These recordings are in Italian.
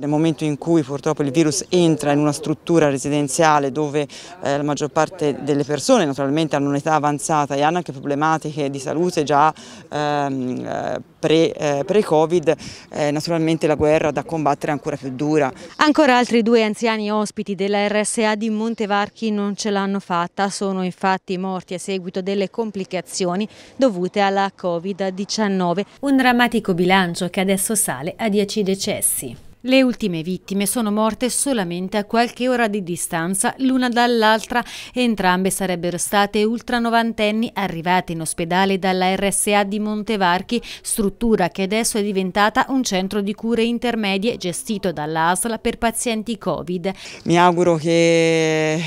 Nel momento in cui purtroppo il virus entra in una struttura residenziale dove eh, la maggior parte delle persone naturalmente hanno un'età avanzata e hanno anche problematiche di salute già ehm, pre-Covid, eh, pre eh, eh, naturalmente la guerra da combattere è ancora più dura. Ancora altri due anziani ospiti della RSA di Montevarchi non ce l'hanno fatta, sono infatti morti a seguito delle complicazioni dovute alla Covid-19. Un drammatico bilancio che adesso sale a 10 decessi. Le ultime vittime sono morte solamente a qualche ora di distanza l'una dall'altra entrambe sarebbero state ultra novantenni arrivate in ospedale dalla RSA di Montevarchi, struttura che adesso è diventata un centro di cure intermedie gestito dall'ASL per pazienti Covid. Mi auguro che,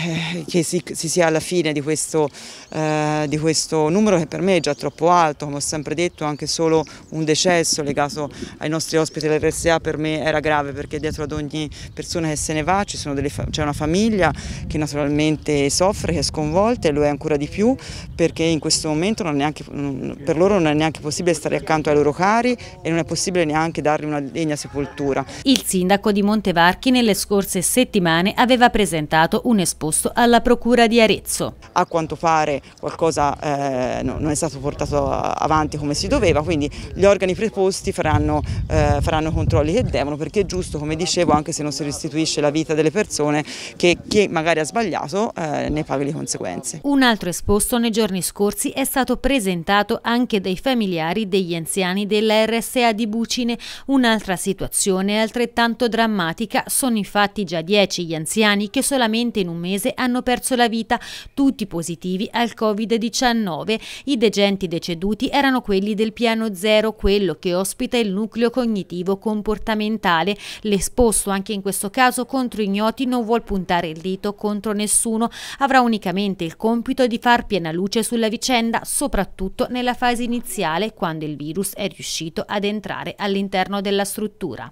che si, si, sia alla fine di questo, eh, di questo numero che per me è già troppo alto, come ho sempre detto anche solo un decesso legato ai nostri ospiti dell'RSA per me era grave grave perché dietro ad ogni persona che se ne va c'è una famiglia che naturalmente soffre, che è sconvolta e lo è ancora di più perché in questo momento neanche, per loro non è neanche possibile stare accanto ai loro cari e non è possibile neanche dargli una degna sepoltura. Il sindaco di Montevarchi nelle scorse settimane aveva presentato un esposto alla procura di Arezzo. A quanto pare qualcosa eh, non è stato portato avanti come si doveva, quindi gli organi preposti faranno, eh, faranno controlli che devono perché giusto, come dicevo, anche se non si restituisce la vita delle persone, che chi magari ha sbagliato eh, ne paga le conseguenze. Un altro esposto nei giorni scorsi è stato presentato anche dai familiari degli anziani della RSA di Bucine. Un'altra situazione altrettanto drammatica sono infatti già 10 gli anziani che solamente in un mese hanno perso la vita, tutti positivi al Covid-19. I degenti deceduti erano quelli del piano zero, quello che ospita il nucleo cognitivo comportamentale, L'esposto anche in questo caso contro ignoti non vuol puntare il dito contro nessuno, avrà unicamente il compito di far piena luce sulla vicenda, soprattutto nella fase iniziale quando il virus è riuscito ad entrare all'interno della struttura.